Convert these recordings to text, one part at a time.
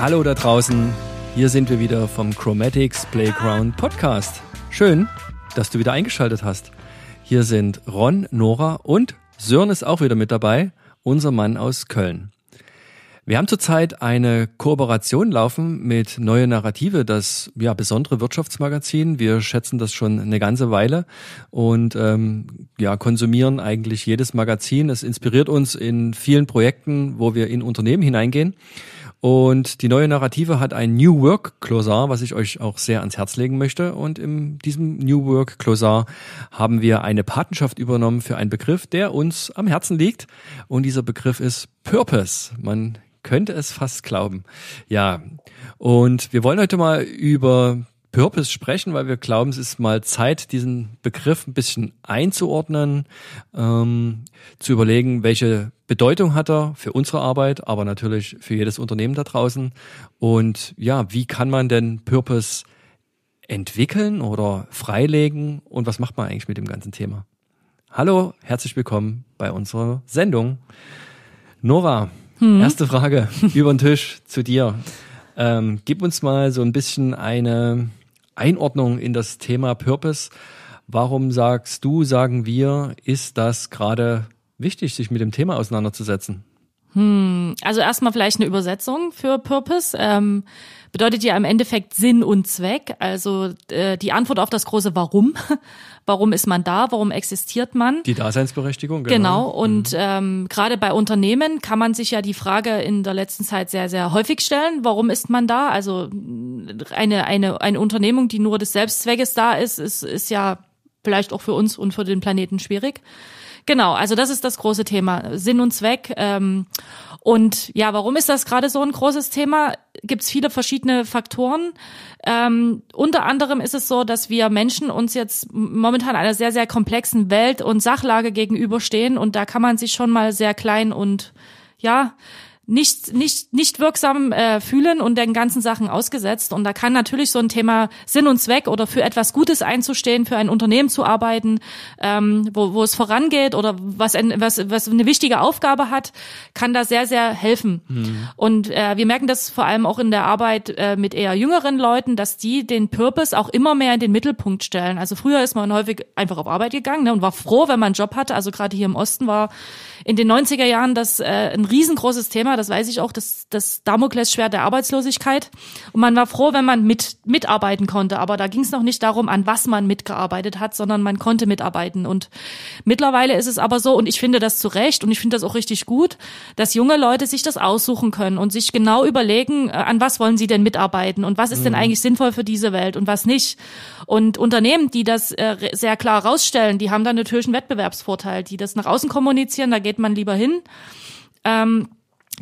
Hallo da draußen, hier sind wir wieder vom Chromatics Playground Podcast. Schön, dass du wieder eingeschaltet hast. Hier sind Ron, Nora und Sören ist auch wieder mit dabei, unser Mann aus Köln. Wir haben zurzeit eine Kooperation laufen mit Neue Narrative, das ja besondere Wirtschaftsmagazin. Wir schätzen das schon eine ganze Weile und ähm, ja konsumieren eigentlich jedes Magazin. Es inspiriert uns in vielen Projekten, wo wir in Unternehmen hineingehen. Und die neue Narrative hat ein New Work Glossar, was ich euch auch sehr ans Herz legen möchte. Und in diesem New Work Glossar haben wir eine Patenschaft übernommen für einen Begriff, der uns am Herzen liegt. Und dieser Begriff ist Purpose. Man könnte es fast glauben. Ja. Und wir wollen heute mal über Purpose sprechen, weil wir glauben, es ist mal Zeit, diesen Begriff ein bisschen einzuordnen, ähm, zu überlegen, welche Bedeutung hat er für unsere Arbeit, aber natürlich für jedes Unternehmen da draußen. Und ja, wie kann man denn Purpose entwickeln oder freilegen und was macht man eigentlich mit dem ganzen Thema? Hallo, herzlich willkommen bei unserer Sendung. Nora, hm? erste Frage über den Tisch zu dir. Ähm, gib uns mal so ein bisschen eine Einordnung in das Thema Purpose. Warum sagst du, sagen wir, ist das gerade wichtig, sich mit dem Thema auseinanderzusetzen? Hm, also erstmal vielleicht eine Übersetzung für Purpose. Ähm, bedeutet ja im Endeffekt Sinn und Zweck, also äh, die Antwort auf das große Warum. Warum ist man da? Warum existiert man? Die Daseinsberechtigung, genau. Genau. Mhm. Und mhm. ähm, gerade bei Unternehmen kann man sich ja die Frage in der letzten Zeit sehr, sehr häufig stellen, warum ist man da? Also eine, eine, eine Unternehmung, die nur des Selbstzweckes da ist, ist, ist ja vielleicht auch für uns und für den Planeten schwierig. Genau, also das ist das große Thema. Sinn und Zweck. Ähm, und ja, warum ist das gerade so ein großes Thema? Gibt es viele verschiedene Faktoren. Ähm, unter anderem ist es so, dass wir Menschen uns jetzt momentan einer sehr, sehr komplexen Welt und Sachlage gegenüberstehen und da kann man sich schon mal sehr klein und ja, nicht, nicht, nicht wirksam äh, fühlen und den ganzen Sachen ausgesetzt. Und da kann natürlich so ein Thema Sinn und Zweck oder für etwas Gutes einzustehen, für ein Unternehmen zu arbeiten, ähm, wo, wo es vorangeht oder was, was, was eine wichtige Aufgabe hat, kann da sehr, sehr helfen. Mhm. Und äh, wir merken das vor allem auch in der Arbeit äh, mit eher jüngeren Leuten, dass die den Purpose auch immer mehr in den Mittelpunkt stellen. Also früher ist man häufig einfach auf Arbeit gegangen ne, und war froh, wenn man einen Job hatte. Also gerade hier im Osten war in den 90er Jahren das äh, ein riesengroßes Thema, das weiß ich auch, das, das Damoklesschwert der Arbeitslosigkeit. Und man war froh, wenn man mit, mitarbeiten konnte. Aber da ging es noch nicht darum, an was man mitgearbeitet hat, sondern man konnte mitarbeiten. Und mittlerweile ist es aber so, und ich finde das zu Recht und ich finde das auch richtig gut, dass junge Leute sich das aussuchen können und sich genau überlegen, äh, an was wollen sie denn mitarbeiten und was ist mhm. denn eigentlich sinnvoll für diese Welt und was nicht. Und Unternehmen, die das äh, sehr klar rausstellen, die haben dann natürlich einen Wettbewerbsvorteil, die das nach außen kommunizieren, da geht man lieber hin. Ähm,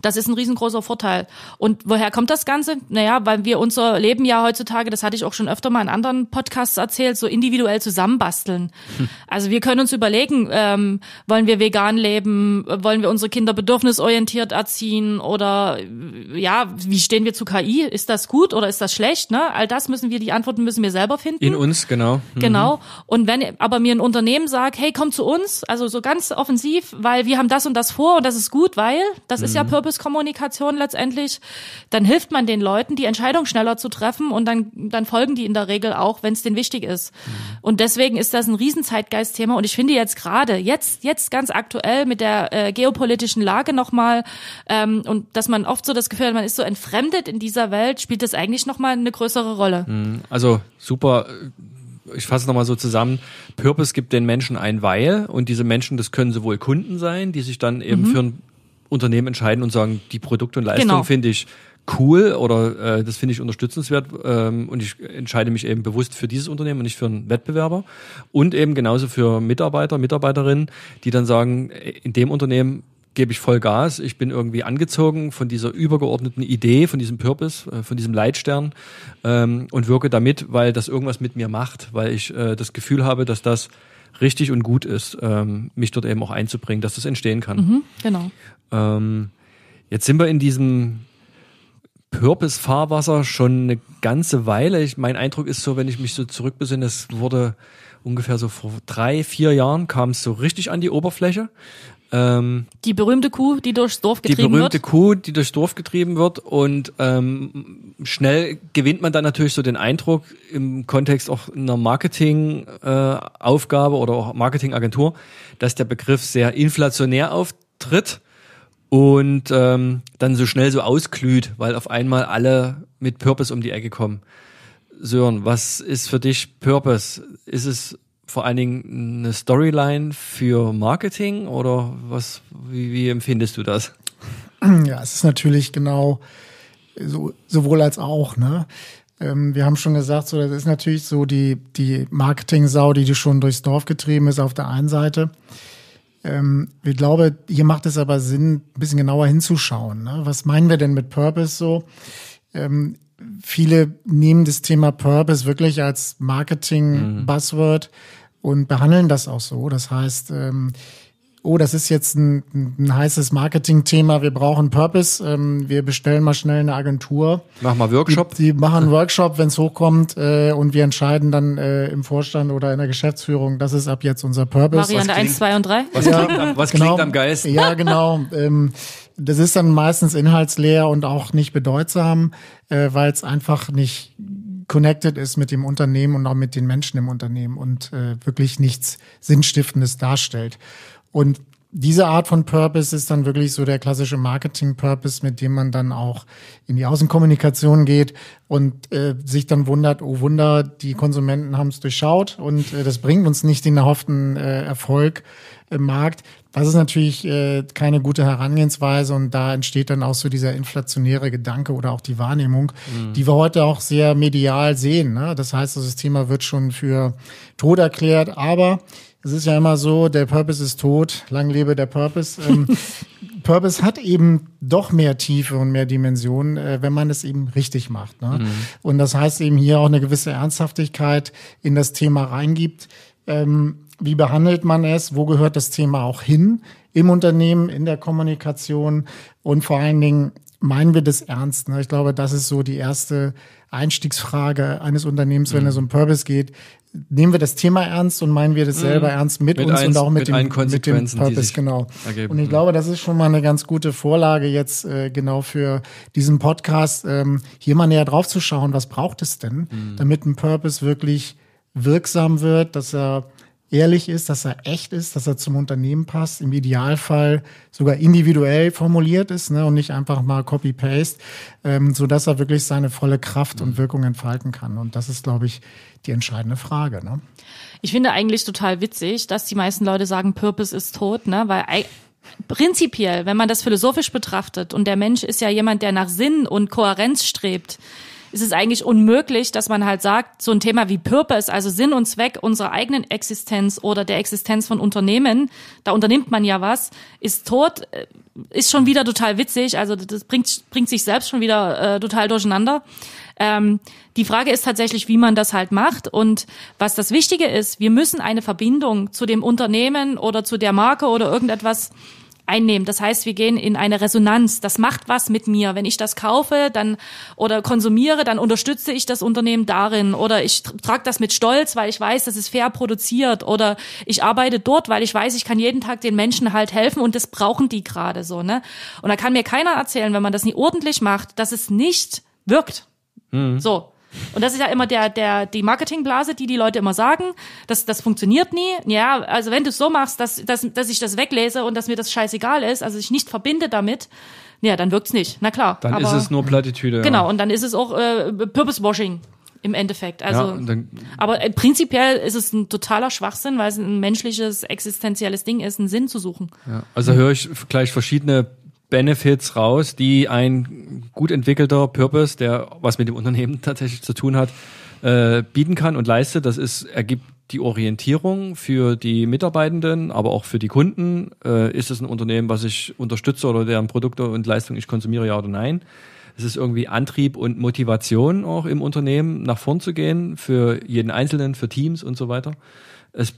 das ist ein riesengroßer Vorteil. Und woher kommt das Ganze? Naja, weil wir unser Leben ja heutzutage, das hatte ich auch schon öfter mal in anderen Podcasts erzählt, so individuell zusammenbasteln. Hm. Also wir können uns überlegen, ähm, wollen wir vegan leben, wollen wir unsere Kinder bedürfnisorientiert erziehen oder äh, ja, wie stehen wir zu KI? Ist das gut oder ist das schlecht? Ne? All das müssen wir, die Antworten müssen wir selber finden. In uns, genau. Mhm. Genau. Und wenn aber mir ein Unternehmen sagt, hey, komm zu uns, also so ganz offensiv, weil wir haben das und das vor und das ist gut, weil das mhm. ist ja mhm. Purpose purpose letztendlich, dann hilft man den Leuten, die Entscheidung schneller zu treffen und dann, dann folgen die in der Regel auch, wenn es denen wichtig ist. Mhm. Und deswegen ist das ein Riesenzeitgeistthema und ich finde jetzt gerade, jetzt, jetzt ganz aktuell mit der äh, geopolitischen Lage nochmal ähm, und dass man oft so das Gefühl hat, man ist so entfremdet in dieser Welt, spielt das eigentlich nochmal eine größere Rolle. Mhm. Also super äh, ich fasse nochmal so zusammen, Purpose gibt den Menschen ein Weil und diese Menschen, das können sowohl Kunden sein, die sich dann eben mhm. für ein Unternehmen entscheiden und sagen, die Produkte und Leistung genau. finde ich cool oder äh, das finde ich unterstützenswert ähm, und ich entscheide mich eben bewusst für dieses Unternehmen und nicht für einen Wettbewerber und eben genauso für Mitarbeiter, Mitarbeiterinnen, die dann sagen, äh, in dem Unternehmen gebe ich voll Gas, ich bin irgendwie angezogen von dieser übergeordneten Idee, von diesem Purpose, äh, von diesem Leitstern ähm, und wirke damit, weil das irgendwas mit mir macht, weil ich äh, das Gefühl habe, dass das richtig und gut ist, ähm, mich dort eben auch einzubringen, dass das entstehen kann. Mhm, genau. Ähm, jetzt sind wir in diesem Purpose-Fahrwasser schon eine ganze Weile. Ich, mein Eindruck ist so, wenn ich mich so zurückbesinne, es wurde ungefähr so vor drei, vier Jahren kam es so richtig an die Oberfläche. Ähm, die berühmte Kuh, die durchs Dorf getrieben wird. Die berühmte wird. Kuh, die durchs Dorf getrieben wird. Und ähm, schnell gewinnt man dann natürlich so den Eindruck im Kontext auch einer Marketingaufgabe äh, oder auch Marketingagentur, dass der Begriff sehr inflationär auftritt und ähm, dann so schnell so ausglüht, weil auf einmal alle mit Purpose um die Ecke kommen. Sören, was ist für dich Purpose? Ist es vor allen Dingen eine Storyline für Marketing oder was, wie, wie empfindest du das? Ja, es ist natürlich genau so, sowohl als auch, ne? Ähm, wir haben schon gesagt, so, das ist natürlich so die, die Marketing-Sau, die, die schon durchs Dorf getrieben ist auf der einen Seite. Ähm, ich glaube, hier macht es aber Sinn, ein bisschen genauer hinzuschauen. Ne? Was meinen wir denn mit Purpose so? Ähm, viele nehmen das Thema Purpose wirklich als Marketing-Buzzword mhm. und behandeln das auch so. Das heißt, ähm, oh, das ist jetzt ein, ein heißes Marketing-Thema, wir brauchen Purpose, ähm, wir bestellen mal schnell eine Agentur. Machen mal Workshop. Die, die machen einen Workshop, wenn es hochkommt äh, und wir entscheiden dann äh, im Vorstand oder in der Geschäftsführung, das ist ab jetzt unser Purpose. Variante klingt, 1, 2 und 3. Was, ja, klingt, am, was genau, klingt am Geist? Ja, genau. Ähm, das ist dann meistens inhaltsleer und auch nicht bedeutsam, äh, weil es einfach nicht connected ist mit dem Unternehmen und auch mit den Menschen im Unternehmen und äh, wirklich nichts Sinnstiftendes darstellt. Und diese Art von Purpose ist dann wirklich so der klassische Marketing-Purpose, mit dem man dann auch in die Außenkommunikation geht und äh, sich dann wundert, oh Wunder, die Konsumenten haben es durchschaut und äh, das bringt uns nicht den erhofften äh, Erfolg im Markt. Das ist natürlich äh, keine gute Herangehensweise und da entsteht dann auch so dieser inflationäre Gedanke oder auch die Wahrnehmung, mhm. die wir heute auch sehr medial sehen. Ne? Das heißt, also das Thema wird schon für tot erklärt, aber es ist ja immer so, der Purpose ist tot, lang lebe der Purpose. Ähm, Purpose hat eben doch mehr Tiefe und mehr Dimensionen, äh, wenn man es eben richtig macht. Ne? Mhm. Und das heißt eben hier auch eine gewisse Ernsthaftigkeit in das Thema reingibt. Ähm, wie behandelt man es? Wo gehört das Thema auch hin? Im Unternehmen, in der Kommunikation und vor allen Dingen meinen wir das ernst? Ne? Ich glaube, das ist so die erste Einstiegsfrage eines Unternehmens, wenn mhm. es um Purpose geht nehmen wir das Thema ernst und meinen wir das mhm. selber ernst mit, mit uns eins, und auch mit, mit dem, mit dem Purpose, genau. Ergeben. Und ich glaube, das ist schon mal eine ganz gute Vorlage jetzt äh, genau für diesen Podcast, ähm, hier mal näher drauf zu schauen, was braucht es denn, mhm. damit ein Purpose wirklich wirksam wird, dass er ehrlich ist, dass er echt ist, dass er zum Unternehmen passt, im Idealfall sogar individuell formuliert ist ne, und nicht einfach mal Copy-Paste, ähm, sodass er wirklich seine volle Kraft und mhm. Wirkung entfalten kann. Und das ist, glaube ich, die entscheidende Frage. Ne? Ich finde eigentlich total witzig, dass die meisten Leute sagen, Purpose ist tot, ne? weil prinzipiell, wenn man das philosophisch betrachtet und der Mensch ist ja jemand, der nach Sinn und Kohärenz strebt, ist es eigentlich unmöglich, dass man halt sagt, so ein Thema wie Purpose, also Sinn und Zweck unserer eigenen Existenz oder der Existenz von Unternehmen, da unternimmt man ja was, ist tot, äh, ist schon wieder total witzig, also das bringt, bringt sich selbst schon wieder äh, total durcheinander. Ähm, die Frage ist tatsächlich, wie man das halt macht und was das Wichtige ist, wir müssen eine Verbindung zu dem Unternehmen oder zu der Marke oder irgendetwas einnehmen. Das heißt, wir gehen in eine Resonanz. Das macht was mit mir. Wenn ich das kaufe, dann oder konsumiere, dann unterstütze ich das Unternehmen darin oder ich trage das mit Stolz, weil ich weiß, dass es fair produziert oder ich arbeite dort, weil ich weiß, ich kann jeden Tag den Menschen halt helfen und das brauchen die gerade so, ne? Und da kann mir keiner erzählen, wenn man das nie ordentlich macht, dass es nicht wirkt. Mhm. So. Und das ist ja immer der, der, die Marketingblase, die die Leute immer sagen, das, das funktioniert nie. Ja, also wenn du es so machst, dass, dass, dass ich das weglese und dass mir das scheißegal ist, also ich nicht verbinde damit, ja, dann wirkt's nicht. Na klar. Dann aber, ist es nur Plattitüde. Genau, ja. und dann ist es auch äh, Purpose Washing im Endeffekt. Also, ja, dann, aber äh, prinzipiell ist es ein totaler Schwachsinn, weil es ein menschliches, existenzielles Ding ist, einen Sinn zu suchen. Ja, also höre ich gleich verschiedene Benefits raus, die ein gut entwickelter Purpose, der was mit dem Unternehmen tatsächlich zu tun hat, äh, bieten kann und leistet. Das ist, ergibt die Orientierung für die Mitarbeitenden, aber auch für die Kunden. Äh, ist es ein Unternehmen, was ich unterstütze oder deren Produkte und Leistungen ich konsumiere, ja oder nein? Es ist irgendwie Antrieb und Motivation auch im Unternehmen, nach vorn zu gehen, für jeden Einzelnen, für Teams und so weiter. Es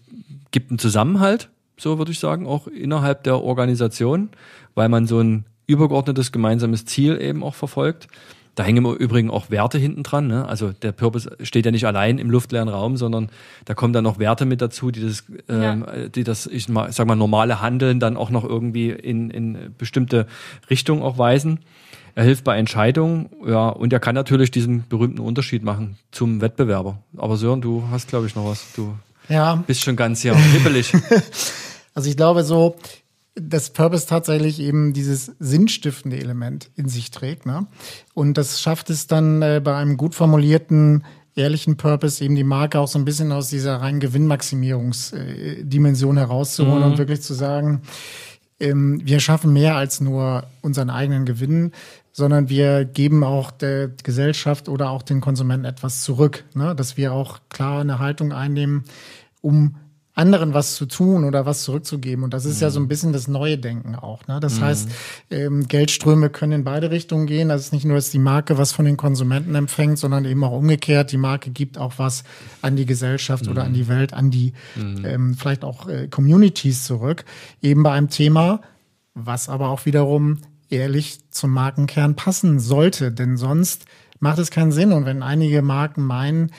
gibt einen Zusammenhalt so würde ich sagen, auch innerhalb der Organisation, weil man so ein übergeordnetes gemeinsames Ziel eben auch verfolgt. Da hängen im Übrigen auch Werte hinten dran. Ne? Also der Purpose steht ja nicht allein im luftleeren Raum, sondern da kommen dann noch Werte mit dazu, die das, ähm, ja. die das, ich sag mal, normale Handeln dann auch noch irgendwie in, in bestimmte Richtungen auch weisen. Er hilft bei Entscheidungen, ja, und er kann natürlich diesen berühmten Unterschied machen zum Wettbewerber. Aber Sören, du hast, glaube ich, noch was. Du ja. bist schon ganz hier hippelig. Also ich glaube so, dass Purpose tatsächlich eben dieses sinnstiftende Element in sich trägt. Ne? Und das schafft es dann äh, bei einem gut formulierten, ehrlichen Purpose eben die Marke auch so ein bisschen aus dieser reinen Gewinnmaximierungsdimension äh, herauszuholen mhm. und wirklich zu sagen, ähm, wir schaffen mehr als nur unseren eigenen Gewinn, sondern wir geben auch der Gesellschaft oder auch den Konsumenten etwas zurück, ne? dass wir auch klar eine Haltung einnehmen, um anderen was zu tun oder was zurückzugeben. Und das ist mhm. ja so ein bisschen das neue Denken auch. Ne? Das mhm. heißt, ähm, Geldströme können in beide Richtungen gehen. Das ist nicht nur, dass die Marke was von den Konsumenten empfängt, sondern eben auch umgekehrt. Die Marke gibt auch was an die Gesellschaft mhm. oder an die mhm. Welt, an die mhm. ähm, vielleicht auch äh, Communities zurück. Eben bei einem Thema, was aber auch wiederum ehrlich zum Markenkern passen sollte. Denn sonst macht es keinen Sinn. Und wenn einige Marken meinen,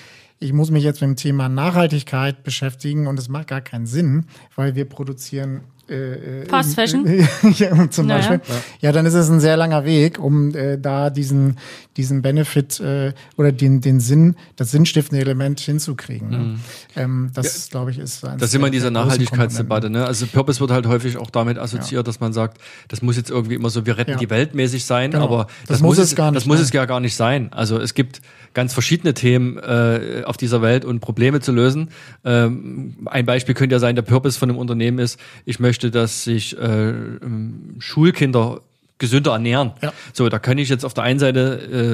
ich muss mich jetzt mit dem Thema Nachhaltigkeit beschäftigen und es macht gar keinen Sinn, weil wir produzieren äh, äh, Fast Fashion. ja, zum naja. Beispiel. Ja. dann ist es ein sehr langer Weg, um äh, da diesen, diesen Benefit äh, oder den, den Sinn, das sinnstiftende Element hinzukriegen. Ne? Mhm. Ähm, das, ja, glaube ich, ist ein Das ist immer in dieser Nachhaltigkeitsdebatte. Ne? Also Purpose wird halt häufig auch damit assoziiert, ja. dass man sagt, das muss jetzt irgendwie immer so, wir retten die Welt mäßig sein, genau. aber das, das muss es gar nicht Das muss es ja gar nicht sein. Also es gibt ganz verschiedene Themen äh, auf dieser Welt und Probleme zu lösen. Ähm, ein Beispiel könnte ja sein, der Purpose von einem Unternehmen ist, ich möchte möchte, dass sich äh, ähm, Schulkinder gesünder ernähren. Ja. So, da kann ich jetzt auf der einen Seite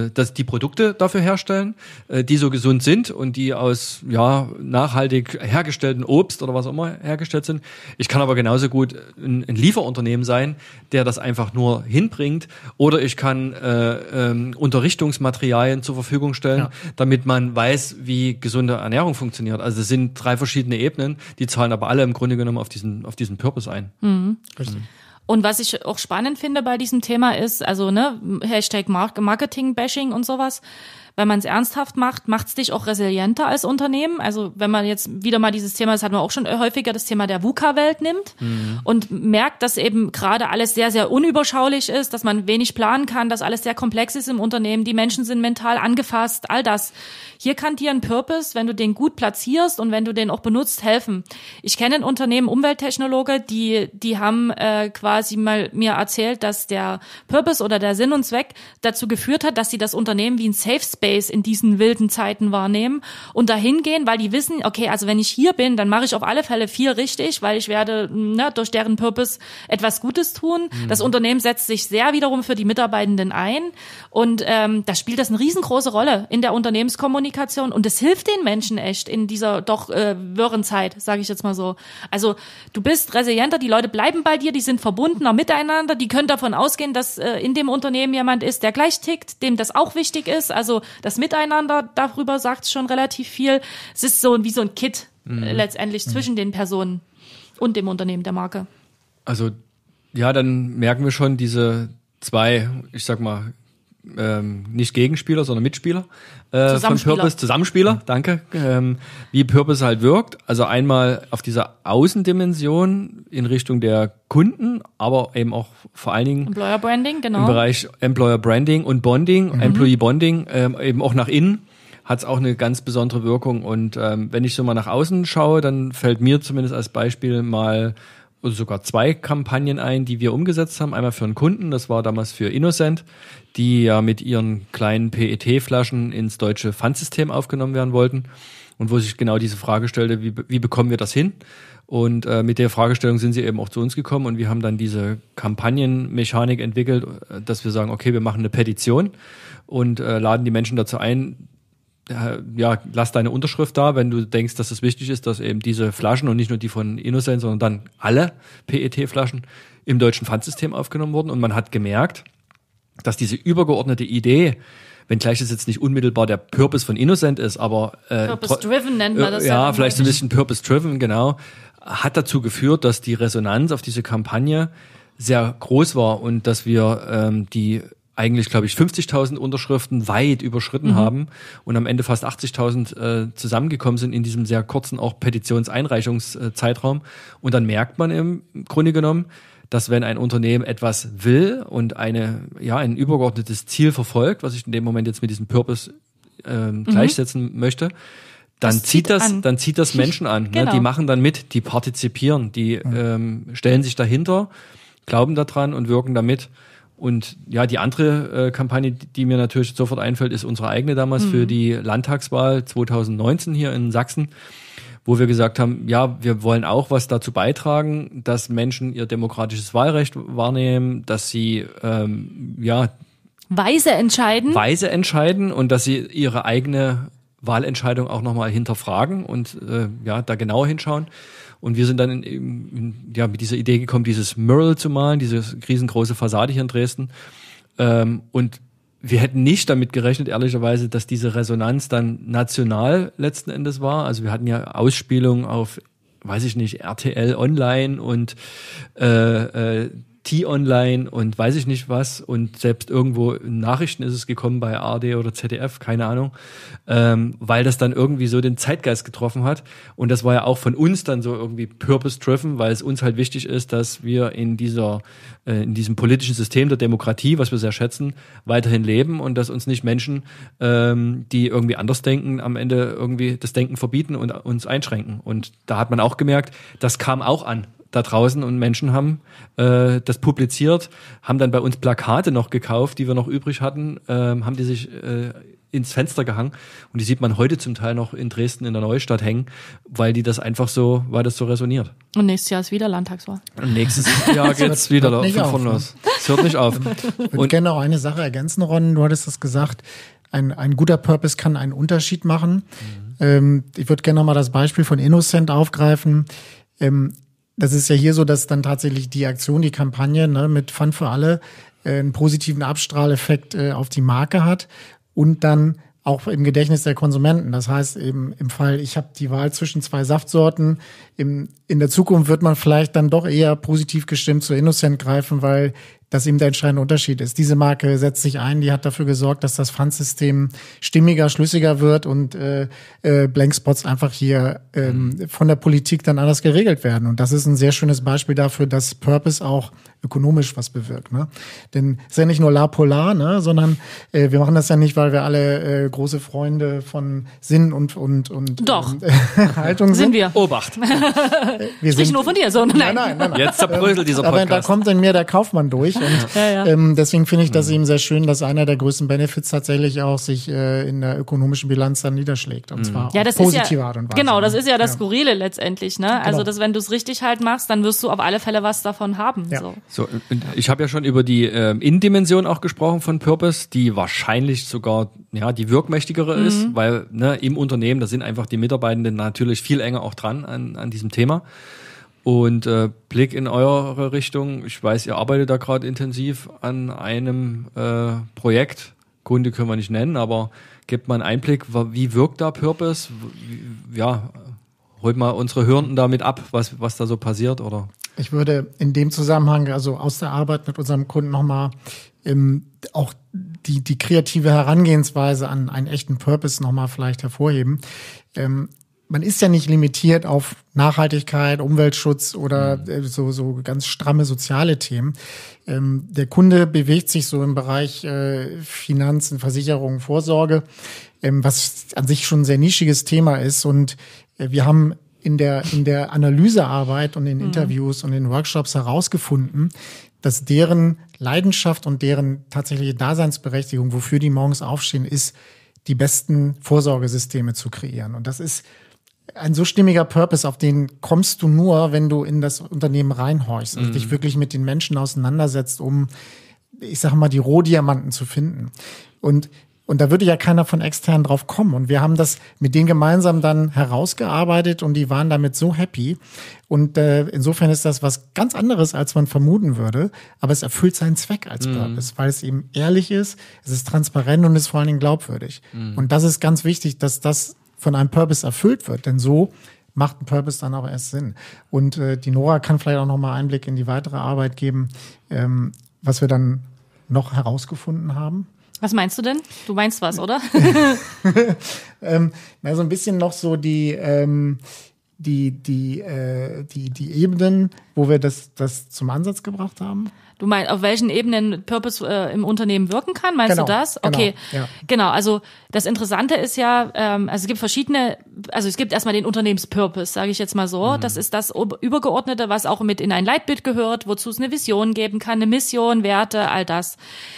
äh, dass die Produkte dafür herstellen, äh, die so gesund sind und die aus ja nachhaltig hergestellten Obst oder was auch immer hergestellt sind. Ich kann aber genauso gut ein, ein Lieferunternehmen sein, der das einfach nur hinbringt. Oder ich kann äh, ähm, Unterrichtungsmaterialien zur Verfügung stellen, ja. damit man weiß, wie gesunde Ernährung funktioniert. Also es sind drei verschiedene Ebenen, die zahlen aber alle im Grunde genommen auf diesen auf diesen Purpose ein. Mhm. Richtig. Und was ich auch spannend finde bei diesem Thema ist, also ne, Hashtag Marketing-Bashing und sowas, wenn man es ernsthaft macht, macht es dich auch resilienter als Unternehmen. Also wenn man jetzt wieder mal dieses Thema, das hatten wir auch schon häufiger, das Thema der VUCA-Welt nimmt mhm. und merkt, dass eben gerade alles sehr, sehr unüberschaulich ist, dass man wenig planen kann, dass alles sehr komplex ist im Unternehmen, die Menschen sind mental angefasst, all das. Hier kann dir ein Purpose, wenn du den gut platzierst und wenn du den auch benutzt, helfen. Ich kenne ein Unternehmen, Umwelttechnologe, die, die haben äh, quasi mal mir erzählt, dass der Purpose oder der Sinn und Zweck dazu geführt hat, dass sie das Unternehmen wie ein Safe Space Headspace in diesen wilden Zeiten wahrnehmen und dahin gehen, weil die wissen, okay, also wenn ich hier bin, dann mache ich auf alle Fälle viel richtig, weil ich werde ne, durch deren Purpose etwas Gutes tun. Mhm. Das Unternehmen setzt sich sehr wiederum für die Mitarbeitenden ein und ähm, da spielt das eine riesengroße Rolle in der Unternehmenskommunikation und es hilft den Menschen echt in dieser doch äh, wirren Zeit, sage ich jetzt mal so. Also du bist resilienter, die Leute bleiben bei dir, die sind verbundener miteinander, die können davon ausgehen, dass äh, in dem Unternehmen jemand ist, der gleich tickt, dem das auch wichtig ist. Also das Miteinander, darüber sagt schon relativ viel. Es ist so wie so ein Kit mhm. äh, letztendlich mhm. zwischen den Personen und dem Unternehmen der Marke. Also ja, dann merken wir schon diese zwei, ich sag mal, ähm, nicht Gegenspieler, sondern Mitspieler äh, von Purpose, Zusammenspieler, danke, ähm, wie Purpose halt wirkt. Also einmal auf dieser Außendimension in Richtung der Kunden, aber eben auch vor allen Dingen Employer Branding, genau. im Bereich Employer Branding und Bonding, mhm. Employee Bonding, ähm, eben auch nach innen hat es auch eine ganz besondere Wirkung. Und ähm, wenn ich so mal nach außen schaue, dann fällt mir zumindest als Beispiel mal also sogar zwei Kampagnen ein, die wir umgesetzt haben. Einmal für einen Kunden, das war damals für Innocent, die ja mit ihren kleinen PET-Flaschen ins deutsche Pfandsystem aufgenommen werden wollten und wo sich genau diese Frage stellte, wie, wie bekommen wir das hin? Und äh, mit der Fragestellung sind sie eben auch zu uns gekommen und wir haben dann diese Kampagnenmechanik entwickelt, äh, dass wir sagen, okay, wir machen eine Petition und äh, laden die Menschen dazu ein, äh, ja, lass deine Unterschrift da, wenn du denkst, dass es wichtig ist, dass eben diese Flaschen und nicht nur die von Innocent, sondern dann alle PET-Flaschen im deutschen Pfandsystem aufgenommen wurden. Und man hat gemerkt, dass diese übergeordnete Idee, wenngleich es jetzt nicht unmittelbar der Purpose von Innocent ist, aber äh, Purpose-driven nennt man äh, das äh, ja, ja vielleicht so ein bisschen Purpose-driven, genau, hat dazu geführt, dass die Resonanz auf diese Kampagne sehr groß war und dass wir ähm, die eigentlich, glaube ich, 50.000 Unterschriften weit überschritten mhm. haben und am Ende fast 80.000 äh, zusammengekommen sind in diesem sehr kurzen auch Petitionseinreichungszeitraum. Und dann merkt man im Grunde genommen, dass wenn ein Unternehmen etwas will und eine, ja, ein übergeordnetes Ziel verfolgt, was ich in dem Moment jetzt mit diesem Purpose ähm, mhm. gleichsetzen möchte, dann das zieht, zieht das, an. dann zieht das Menschen an. Genau. Ne? Die genau. machen dann mit, die partizipieren, die mhm. ähm, stellen sich dahinter, glauben daran und wirken damit. Und ja, die andere äh, Kampagne, die mir natürlich sofort einfällt, ist unsere eigene damals mhm. für die Landtagswahl 2019 hier in Sachsen, wo wir gesagt haben, ja, wir wollen auch was dazu beitragen, dass Menschen ihr demokratisches Wahlrecht wahrnehmen, dass sie ähm, ja weise entscheiden, weise entscheiden und dass sie ihre eigene Wahlentscheidung auch nochmal hinterfragen und äh, ja da genauer hinschauen. Und wir sind dann in, in, ja, mit dieser Idee gekommen, dieses Mural zu malen, diese riesengroße Fassade hier in Dresden. Ähm, und wir hätten nicht damit gerechnet, ehrlicherweise, dass diese Resonanz dann national letzten Endes war. Also wir hatten ja Ausspielungen auf, weiß ich nicht, RTL Online und äh, äh, T-Online und weiß ich nicht was. Und selbst irgendwo in Nachrichten ist es gekommen bei ARD oder ZDF, keine Ahnung, ähm, weil das dann irgendwie so den Zeitgeist getroffen hat. Und das war ja auch von uns dann so irgendwie purpose-driven, weil es uns halt wichtig ist, dass wir in dieser, äh, in diesem politischen System der Demokratie, was wir sehr schätzen, weiterhin leben und dass uns nicht Menschen, ähm, die irgendwie anders denken, am Ende irgendwie das Denken verbieten und uns einschränken. Und da hat man auch gemerkt, das kam auch an da draußen und Menschen haben äh, das publiziert, haben dann bei uns Plakate noch gekauft, die wir noch übrig hatten, äh, haben die sich äh, ins Fenster gehangen und die sieht man heute zum Teil noch in Dresden in der Neustadt hängen, weil die das einfach so, weil das so resoniert. Und nächstes Jahr ist wieder Landtagswahl. Und nächstes Jahr geht's wieder hört von ne? los. Es hört nicht auf. Ich würde gerne auch eine Sache ergänzen, Ron. Du hattest das gesagt. Ein, ein guter Purpose kann einen Unterschied machen. Mhm. Ähm, ich würde gerne nochmal das Beispiel von Innocent aufgreifen. Ähm, das ist ja hier so, dass dann tatsächlich die Aktion, die Kampagne ne, mit Fun für alle äh, einen positiven Abstrahleffekt äh, auf die Marke hat und dann auch im Gedächtnis der Konsumenten. Das heißt eben im Fall, ich habe die Wahl zwischen zwei Saftsorten. Im, in der Zukunft wird man vielleicht dann doch eher positiv gestimmt zu Innocent greifen, weil das eben der entscheidende Unterschied ist. Diese Marke setzt sich ein, die hat dafür gesorgt, dass das Pfandsystem stimmiger, schlüssiger wird und äh, äh, Blankspots einfach hier ähm, mhm. von der Politik dann anders geregelt werden. Und das ist ein sehr schönes Beispiel dafür, dass Purpose auch ökonomisch was bewirkt. Ne? Denn es ist ja nicht nur La Polar, ne? sondern äh, wir machen das ja nicht, weil wir alle äh, große Freunde von Sinn und und und Doch. äh, Haltung sind. Sind wir. Obacht. wir sind, nicht nur von dir, sondern nein. Nein, nein, nein, Jetzt zerbröselt dieser Podcast. Ähm, aber da kommt in mehr der Kaufmann durch. Und ja, ja. Ähm, deswegen finde ich das hm. eben sehr schön, dass einer der größten Benefits tatsächlich auch sich äh, in der ökonomischen Bilanz dann niederschlägt. Und mhm. zwar ja, auf positive ja, Art und Weise. Genau, das ne? ist ja das Skurrile letztendlich. Ne? Genau. Also, genau. dass wenn du es richtig halt machst, dann wirst du auf alle Fälle was davon haben. So. So, ich habe ja schon über die äh, in auch gesprochen von Purpose, die wahrscheinlich sogar ja die wirkmächtigere mhm. ist, weil ne, im Unternehmen da sind einfach die Mitarbeitenden natürlich viel enger auch dran an, an diesem Thema. Und äh, Blick in eure Richtung. Ich weiß, ihr arbeitet da gerade intensiv an einem äh, Projekt. Kunde können wir nicht nennen, aber gebt mal einen Einblick, wie wirkt da Purpose? Wie, ja, holt mal unsere Hörenden damit ab, was, was da so passiert, oder? Ich würde in dem Zusammenhang, also aus der Arbeit mit unserem Kunden nochmal ähm, auch die, die kreative Herangehensweise an einen echten Purpose nochmal vielleicht hervorheben. Ähm, man ist ja nicht limitiert auf Nachhaltigkeit, Umweltschutz oder mhm. äh, so, so ganz stramme soziale Themen. Ähm, der Kunde bewegt sich so im Bereich äh, Finanzen, Versicherungen, Vorsorge, ähm, was an sich schon ein sehr nischiges Thema ist. Und äh, wir haben in der, in der Analysearbeit und in mhm. Interviews mhm. und in Workshops herausgefunden, dass deren Leidenschaft und deren tatsächliche Daseinsberechtigung, wofür die morgens aufstehen, ist, die besten Vorsorgesysteme zu kreieren. Und das ist ein so stimmiger Purpose, auf den kommst du nur, wenn du in das Unternehmen reinhorchst und mhm. dich wirklich mit den Menschen auseinandersetzt, um, ich sag mal, die Rohdiamanten zu finden. Und und da würde ja keiner von extern drauf kommen. Und wir haben das mit denen gemeinsam dann herausgearbeitet und die waren damit so happy. Und äh, insofern ist das was ganz anderes, als man vermuten würde. Aber es erfüllt seinen Zweck als mhm. Purpose, weil es eben ehrlich ist, es ist transparent und es ist vor allen Dingen glaubwürdig. Mhm. Und das ist ganz wichtig, dass das von einem Purpose erfüllt wird. Denn so macht ein Purpose dann auch erst Sinn. Und äh, die Nora kann vielleicht auch nochmal Einblick in die weitere Arbeit geben, ähm, was wir dann noch herausgefunden haben. Was meinst du denn? Du meinst was, oder? ähm, na, so ein bisschen noch so die, ähm, die, die, äh, die, die Ebenen wo wir das, das zum Ansatz gebracht haben. Du meinst, auf welchen Ebenen Purpose äh, im Unternehmen wirken kann? Meinst genau, du das? Genau, okay, genau, ja. genau. Also das Interessante ist ja, ähm, also es gibt verschiedene, also es gibt erstmal den Unternehmenspurpose, sage ich jetzt mal so. Mhm. Das ist das Übergeordnete, was auch mit in ein Leitbild gehört, wozu es eine Vision geben kann, eine Mission, Werte, all das.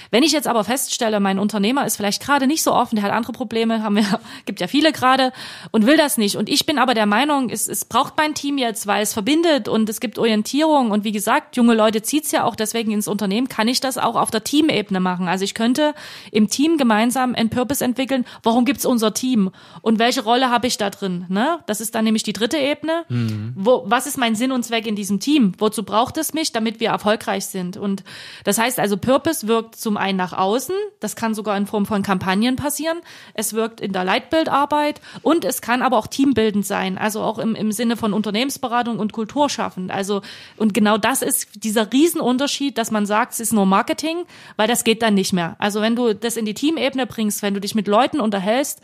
Wenn ich jetzt aber feststelle, mein Unternehmer ist vielleicht gerade nicht so offen, der hat andere Probleme, haben wir, gibt ja viele gerade und will das nicht. Und ich bin aber der Meinung, es, es braucht mein Team jetzt, weil es verbindet und es gibt Orientierung Orientierung. Und wie gesagt, junge Leute zieht's ja auch deswegen ins Unternehmen, kann ich das auch auf der Teamebene machen. Also ich könnte im Team gemeinsam einen Purpose entwickeln, warum gibt's unser Team und welche Rolle habe ich da drin? Ne? Das ist dann nämlich die dritte Ebene. Mhm. Wo, was ist mein Sinn und Zweck in diesem Team? Wozu braucht es mich, damit wir erfolgreich sind? Und das heißt also, Purpose wirkt zum einen nach außen, das kann sogar in Form von Kampagnen passieren, es wirkt in der Leitbildarbeit und es kann aber auch teambildend sein, also auch im, im Sinne von Unternehmensberatung und Kultur schaffen. Also und genau das ist dieser Riesenunterschied, dass man sagt, es ist nur Marketing, weil das geht dann nicht mehr. Also wenn du das in die Teamebene bringst, wenn du dich mit Leuten unterhältst,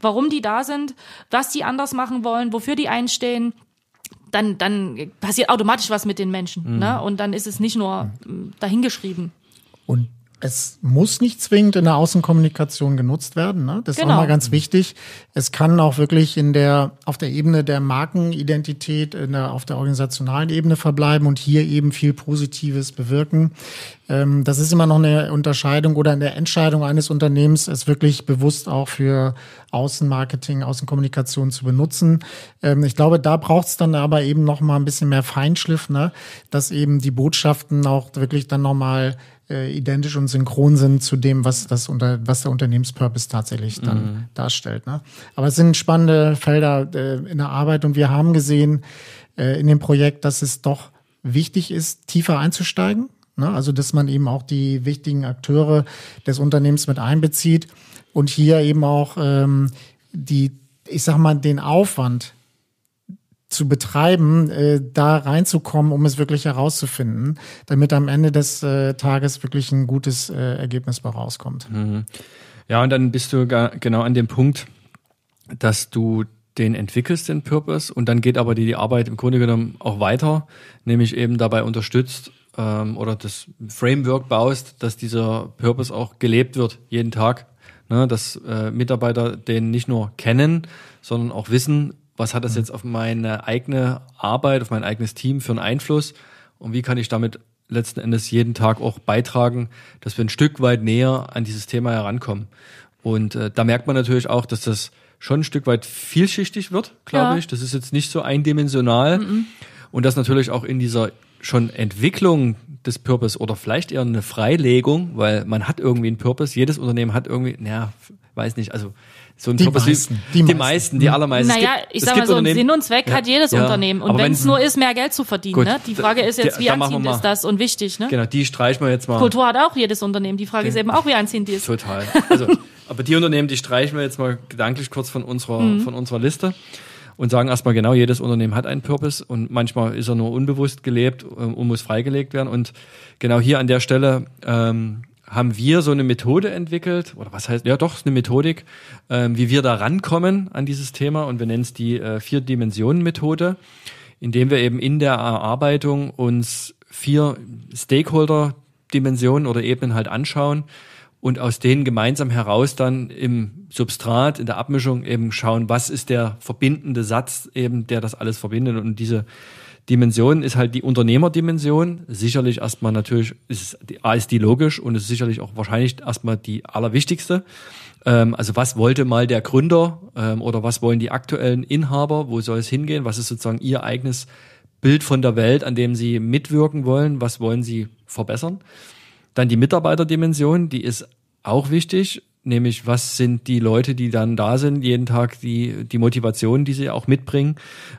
warum die da sind, was die anders machen wollen, wofür die einstehen, dann, dann passiert automatisch was mit den Menschen. Mhm. Ne? Und dann ist es nicht nur ähm, dahingeschrieben. Und es muss nicht zwingend in der Außenkommunikation genutzt werden. Ne? Das genau. ist auch genau. mal ganz wichtig. Es kann auch wirklich in der, auf der Ebene der Markenidentität, in der, auf der organisationalen Ebene verbleiben und hier eben viel Positives bewirken. Ähm, das ist immer noch eine Unterscheidung oder eine Entscheidung eines Unternehmens, es wirklich bewusst auch für Außenmarketing, Außenkommunikation zu benutzen. Ähm, ich glaube, da braucht es dann aber eben noch mal ein bisschen mehr Feinschliff, ne? dass eben die Botschaften auch wirklich dann noch mal äh, identisch und synchron sind zu dem, was das unter, was der Unternehmenspurpose tatsächlich dann mhm. darstellt. Ne? Aber es sind spannende Felder äh, in der Arbeit und wir haben gesehen äh, in dem Projekt, dass es doch wichtig ist, tiefer einzusteigen Ne? Also, dass man eben auch die wichtigen Akteure des Unternehmens mit einbezieht und hier eben auch ähm, die, ich sag mal, den Aufwand zu betreiben, äh, da reinzukommen, um es wirklich herauszufinden, damit am Ende des äh, Tages wirklich ein gutes äh, Ergebnis bei rauskommt. Mhm. Ja, und dann bist du genau an dem Punkt, dass du den entwickelst, den Purpose, und dann geht aber die, die Arbeit im Grunde genommen auch weiter, nämlich eben dabei unterstützt, ähm, oder das Framework baust, dass dieser Purpose auch gelebt wird, jeden Tag. Ne, dass äh, Mitarbeiter den nicht nur kennen, sondern auch wissen, was hat das mhm. jetzt auf meine eigene Arbeit, auf mein eigenes Team für einen Einfluss und wie kann ich damit letzten Endes jeden Tag auch beitragen, dass wir ein Stück weit näher an dieses Thema herankommen. Und äh, da merkt man natürlich auch, dass das schon ein Stück weit vielschichtig wird, glaube ja. ich. Das ist jetzt nicht so eindimensional. Mm -mm. Und dass natürlich auch in dieser schon Entwicklung des Purpose oder vielleicht eher eine Freilegung, weil man hat irgendwie einen Purpose. Jedes Unternehmen hat irgendwie, naja, weiß nicht, also so ein die Purpose. Meisten, die, die meisten, die allermeisten. Naja, ich sag mal so, Sinn und Zweck ja, hat jedes ja, Unternehmen. Und wenn es nur ist, mehr Geld zu verdienen. Gut, ne? Die Frage ist jetzt, wie anziehend ist das und wichtig. Ne? Genau, die streichen wir jetzt mal. Kultur hat auch jedes Unternehmen. Die Frage okay. ist eben auch, wie anziehend die ist. Total. Also, aber die Unternehmen, die streichen wir jetzt mal gedanklich kurz von unserer, mhm. von unserer Liste und sagen erstmal genau, jedes Unternehmen hat einen Purpose und manchmal ist er nur unbewusst gelebt äh, und muss freigelegt werden. Und genau hier an der Stelle ähm, haben wir so eine Methode entwickelt, oder was heißt, ja doch, eine Methodik, ähm, wie wir da rankommen an dieses Thema und wir nennen es die äh, Vier-Dimensionen-Methode, indem wir eben in der Erarbeitung uns vier Stakeholder-Dimensionen oder Ebenen halt anschauen und aus denen gemeinsam heraus dann im Substrat, in der Abmischung eben schauen, was ist der verbindende Satz eben, der das alles verbindet. Und diese Dimension ist halt die Unternehmerdimension. Sicherlich erstmal natürlich, ist, A ist die logisch und ist sicherlich auch wahrscheinlich erstmal die allerwichtigste. Ähm, also was wollte mal der Gründer ähm, oder was wollen die aktuellen Inhaber, wo soll es hingehen, was ist sozusagen ihr eigenes Bild von der Welt, an dem sie mitwirken wollen, was wollen sie verbessern. Dann die Mitarbeiterdimension, die ist auch wichtig, nämlich was sind die Leute, die dann da sind, jeden Tag die, die Motivation, die sie auch mitbringen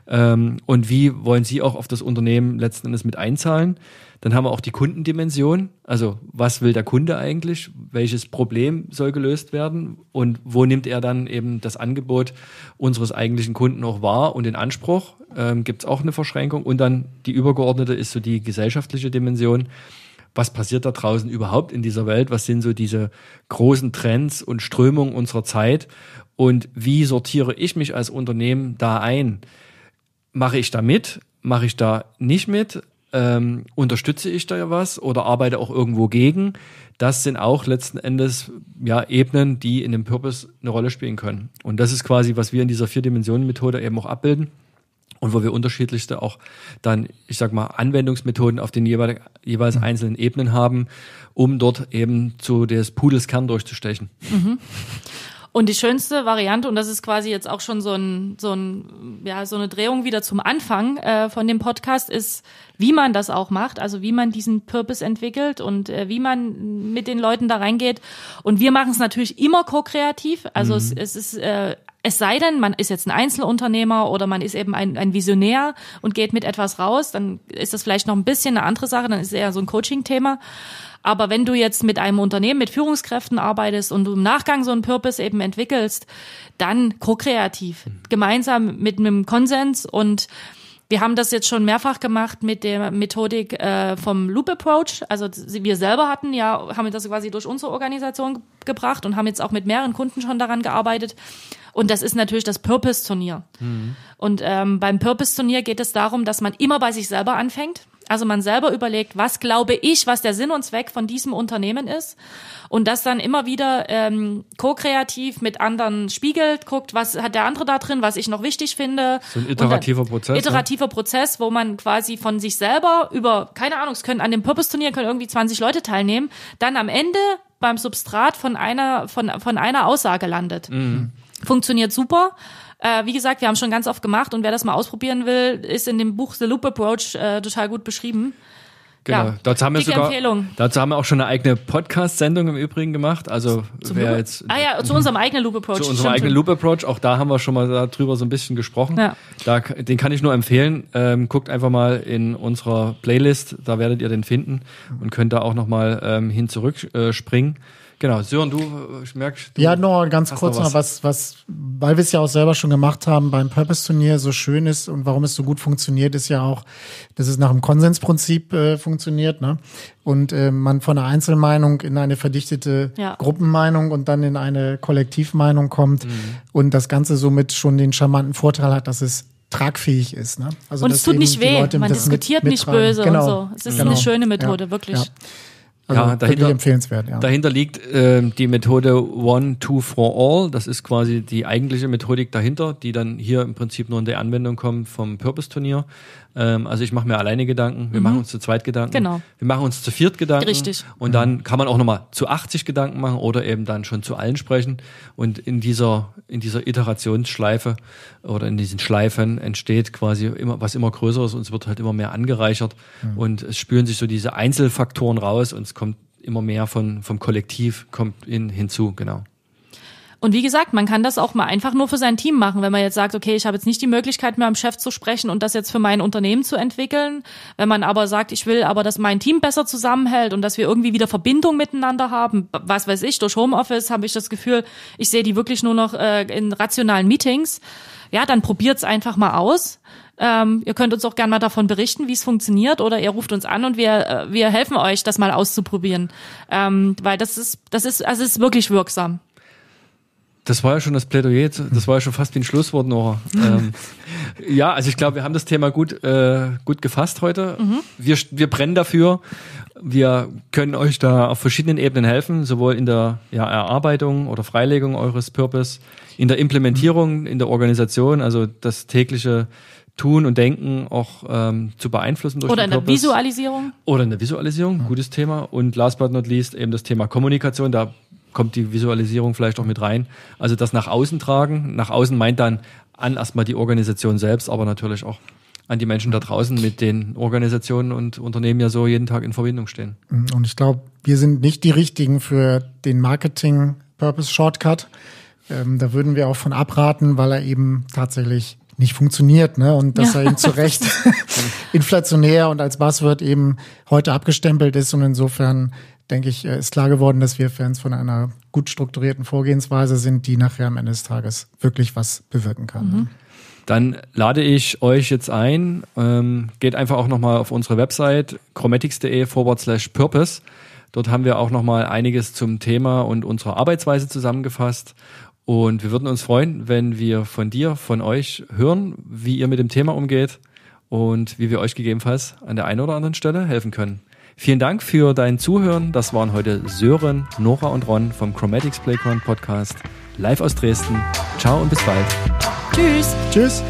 ähm, und wie wollen sie auch auf das Unternehmen letzten Endes mit einzahlen. Dann haben wir auch die Kundendimension, also was will der Kunde eigentlich, welches Problem soll gelöst werden und wo nimmt er dann eben das Angebot unseres eigentlichen Kunden auch wahr und in Anspruch, ähm, gibt es auch eine Verschränkung und dann die übergeordnete ist so die gesellschaftliche Dimension was passiert da draußen überhaupt in dieser Welt, was sind so diese großen Trends und Strömungen unserer Zeit und wie sortiere ich mich als Unternehmen da ein? Mache ich da mit? Mache ich da nicht mit? Ähm, unterstütze ich da was oder arbeite auch irgendwo gegen? Das sind auch letzten Endes ja Ebenen, die in dem Purpose eine Rolle spielen können. Und das ist quasi, was wir in dieser Vier-Dimensionen-Methode eben auch abbilden und wo wir unterschiedlichste auch dann, ich sag mal, Anwendungsmethoden auf den jeweil, jeweils mhm. einzelnen Ebenen haben, um dort eben zu des Pudels Kern durchzustechen. Mhm. Und die schönste Variante, und das ist quasi jetzt auch schon so ein, so ein, ja, so eine Drehung wieder zum Anfang äh, von dem Podcast, ist, wie man das auch macht, also wie man diesen Purpose entwickelt und äh, wie man mit den Leuten da reingeht. Und wir machen es natürlich immer ko-kreativ. Also mhm. es, es ist äh, es sei denn, man ist jetzt ein Einzelunternehmer oder man ist eben ein, ein Visionär und geht mit etwas raus, dann ist das vielleicht noch ein bisschen eine andere Sache, dann ist es eher so ein Coaching-Thema. Aber wenn du jetzt mit einem Unternehmen, mit Führungskräften arbeitest und du im Nachgang so einen Purpose eben entwickelst, dann co kreativ mhm. gemeinsam mit einem Konsens und wir haben das jetzt schon mehrfach gemacht mit der Methodik äh, vom Loop Approach. Also wir selber hatten ja, haben das quasi durch unsere Organisation gebracht und haben jetzt auch mit mehreren Kunden schon daran gearbeitet. Und das ist natürlich das Purpose-Turnier. Mhm. Und ähm, beim Purpose-Turnier geht es darum, dass man immer bei sich selber anfängt also man selber überlegt, was glaube ich, was der Sinn und Zweck von diesem Unternehmen ist und das dann immer wieder ähm, ko-kreativ mit anderen spiegelt, guckt, was hat der andere da drin, was ich noch wichtig finde. So ein iterativer Prozess. Ne? Iterativer ne? Prozess, wo man quasi von sich selber über, keine Ahnung, es können an dem Purpose-Turnier können irgendwie 20 Leute teilnehmen, dann am Ende beim Substrat von einer, von, von einer Aussage landet. Mhm. Funktioniert super. Äh, wie gesagt, wir haben schon ganz oft gemacht und wer das mal ausprobieren will, ist in dem Buch The Loop Approach äh, total gut beschrieben. Genau. Ja, dazu haben wir sogar, Empfehlung. Dazu haben wir auch schon eine eigene Podcast-Sendung im Übrigen gemacht. Also Zum wer Loop? jetzt. Ah ja, zu unserem eigenen Loop Approach. Zu unserem stimmt. eigenen Loop Approach. Auch da haben wir schon mal darüber so ein bisschen gesprochen. Ja. Da, den kann ich nur empfehlen. Ähm, guckt einfach mal in unserer Playlist. Da werdet ihr den finden und könnt da auch nochmal ähm, hin zurückspringen. Äh, Genau, Sören, du äh, merkst. Du ja, nur ganz kurz noch was. noch was. was, weil wir es ja auch selber schon gemacht haben beim Purpose-Turnier, so schön ist und warum es so gut funktioniert, ist ja auch, dass es nach dem Konsensprinzip äh, funktioniert, ne? Und äh, man von einer Einzelmeinung in eine verdichtete ja. Gruppenmeinung und dann in eine Kollektivmeinung kommt mhm. und das Ganze somit schon den charmanten Vorteil hat, dass es tragfähig ist. Ne? Also und es tut nicht weh, man diskutiert mit, nicht böse genau. und so. Es ist genau. eine schöne Methode, ja. wirklich. Ja. Also ja, dahinter, empfehlenswert, ja. Dahinter liegt äh, die Methode One, Two for All. Das ist quasi die eigentliche Methodik dahinter, die dann hier im Prinzip nur in der Anwendung kommt vom Purpose-Turnier. Ähm, also ich mache mir alleine Gedanken, wir mhm. machen uns zu zweit Gedanken, genau. wir machen uns zu viert Gedanken. Richtig. Und dann kann man auch nochmal zu 80 Gedanken machen oder eben dann schon zu allen sprechen. Und in dieser, in dieser Iterationsschleife oder in diesen Schleifen entsteht quasi immer was immer Größeres und es wird halt immer mehr angereichert mhm. und es spüren sich so diese Einzelfaktoren raus und es kommt immer mehr von, vom Kollektiv kommt in, hinzu, genau. Und wie gesagt, man kann das auch mal einfach nur für sein Team machen, wenn man jetzt sagt, okay, ich habe jetzt nicht die Möglichkeit, mit meinem Chef zu sprechen und das jetzt für mein Unternehmen zu entwickeln. Wenn man aber sagt, ich will aber, dass mein Team besser zusammenhält und dass wir irgendwie wieder Verbindung miteinander haben, was weiß ich, durch Homeoffice habe ich das Gefühl, ich sehe die wirklich nur noch äh, in rationalen Meetings. Ja, dann probiert's einfach mal aus. Ähm, ihr könnt uns auch gerne mal davon berichten, wie es funktioniert, oder ihr ruft uns an und wir, äh, wir helfen euch, das mal auszuprobieren. Ähm, weil das ist, das ist, also es ist wirklich wirksam. Das war ja schon das Plädoyer, das war ja schon fast wie ein Schlusswort noch. Ähm, ja, also ich glaube, wir haben das Thema gut, äh, gut gefasst heute. Mhm. Wir, wir brennen dafür. Wir können euch da auf verschiedenen Ebenen helfen, sowohl in der ja, Erarbeitung oder Freilegung eures Purpose, in der Implementierung, mhm. in der Organisation, also das tägliche Tun und Denken auch ähm, zu beeinflussen durch Oder in der Visualisierung. Oder in der Visualisierung, gutes Thema. Und last but not least eben das Thema Kommunikation. Da kommt die Visualisierung vielleicht auch mit rein. Also das nach außen tragen. Nach außen meint dann an erstmal die Organisation selbst, aber natürlich auch an die Menschen da draußen, mit den Organisationen und Unternehmen ja so jeden Tag in Verbindung stehen. Mhm. Und ich glaube, wir sind nicht die Richtigen für den Marketing-Purpose-Shortcut. Ähm, da würden wir auch von abraten, weil er eben tatsächlich nicht funktioniert, ne? Und dass ja. er eben zu Recht inflationär und als Buzzword eben heute abgestempelt ist. Und insofern denke ich, äh, ist klar geworden, dass wir Fans von einer gut strukturierten Vorgehensweise sind, die nachher am Ende des Tages wirklich was bewirken kann. Mhm. Ne? Dann lade ich euch jetzt ein. Ähm, geht einfach auch nochmal auf unsere Website chromatics.de forward slash purpose. Dort haben wir auch nochmal einiges zum Thema und unserer Arbeitsweise zusammengefasst. Und wir würden uns freuen, wenn wir von dir, von euch hören, wie ihr mit dem Thema umgeht und wie wir euch gegebenenfalls an der einen oder anderen Stelle helfen können. Vielen Dank für dein Zuhören. Das waren heute Sören, Nora und Ron vom Chromatics Playground Podcast live aus Dresden. Ciao und bis bald. Tschüss. Tschüss.